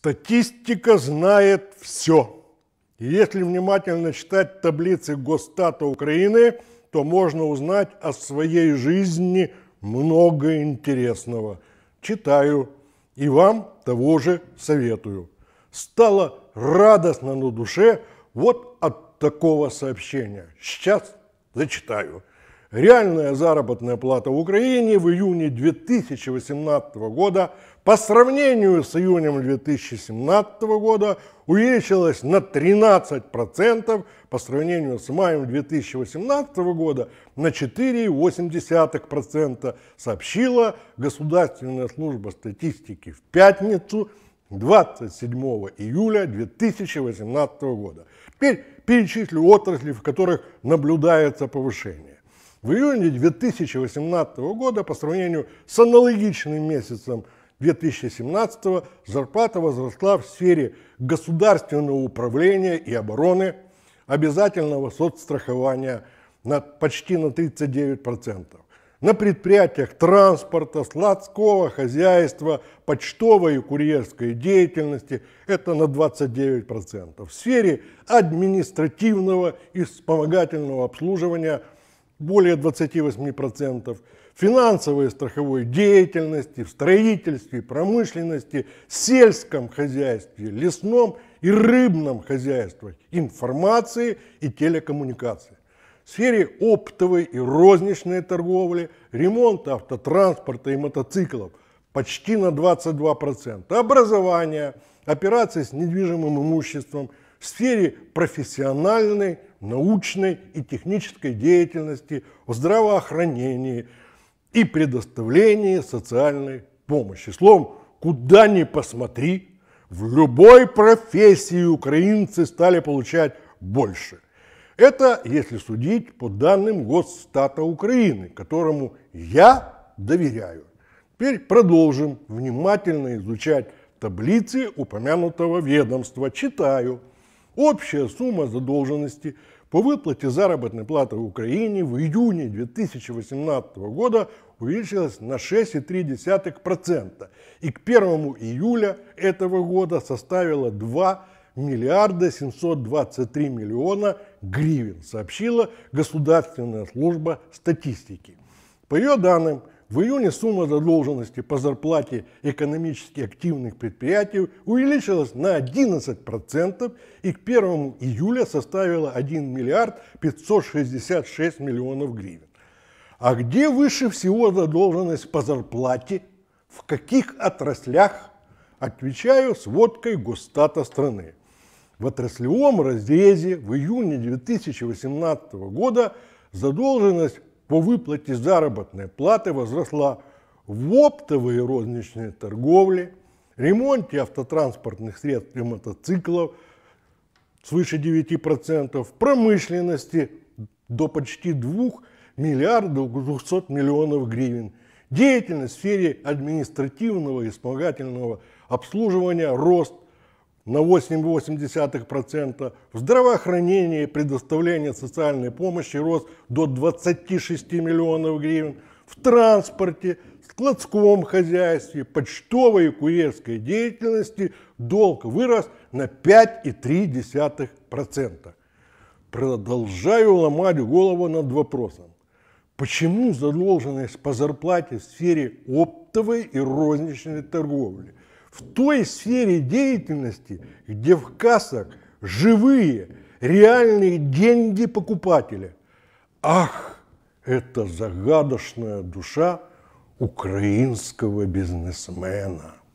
Статистика знает все. если внимательно читать таблицы Госстата Украины, то можно узнать о своей жизни много интересного. Читаю и вам того же советую. Стало радостно на душе вот от такого сообщения. Сейчас зачитаю. Реальная заработная плата в Украине в июне 2018 года по сравнению с июнем 2017 года увеличилась на 13% по сравнению с маем 2018 года на 4,8%, сообщила Государственная служба статистики в пятницу 27 июля 2018 года. Теперь перечислю отрасли, в которых наблюдается повышение. В июне 2018 года по сравнению с аналогичным месяцем 2017 зарплата возросла в сфере государственного управления и обороны, обязательного соцстрахования на почти на 39%. На предприятиях транспорта, сладского хозяйства, почтовой и курьерской деятельности это на 29%. В сфере административного и вспомогательного обслуживания – более 28%, финансовой и страховой деятельности, в строительстве, промышленности, сельском хозяйстве, лесном и рыбном хозяйстве, информации и телекоммуникации. В сфере оптовой и розничной торговли, ремонта автотранспорта и мотоциклов почти на 22%, образования, операции с недвижимым имуществом – в сфере профессиональной, научной и технической деятельности, в здравоохранении и предоставлении социальной помощи. Словом, куда ни посмотри, в любой профессии украинцы стали получать больше. Это, если судить по данным Госстата Украины, которому я доверяю. Теперь продолжим внимательно изучать таблицы упомянутого ведомства. Читаю. Общая сумма задолженности по выплате заработной платы в Украине в июне 2018 года увеличилась на 6,3% и к 1 июля этого года составила 2 миллиарда 723 миллиона гривен, сообщила Государственная служба статистики. По ее данным, в июне сумма задолженности по зарплате экономически активных предприятий увеличилась на 11% и к 1 июля составила 1 миллиард 566 миллионов гривен. А где выше всего задолженность по зарплате? В каких отраслях? Отвечаю с водкой густата страны. В отраслевом разрезе в июне 2018 года задолженность по выплате заработной платы возросла в оптовой и розничной торговле, ремонте автотранспортных средств и мотоциклов свыше 9%, в промышленности до почти 2 миллиардов 200 миллионов гривен, деятельность в сфере административного и вспомогательного обслуживания, рост – на 8,8%, в здравоохранении предоставление социальной помощи рос до 26 миллионов гривен, в транспорте, складском хозяйстве, почтовой и курьерской деятельности долг вырос на 5,3%. Продолжаю ломать голову над вопросом, почему задолженность по зарплате в сфере оптовой и розничной торговли – в той сфере деятельности, где в кассах живые, реальные деньги покупателя. Ах, это загадочная душа украинского бизнесмена.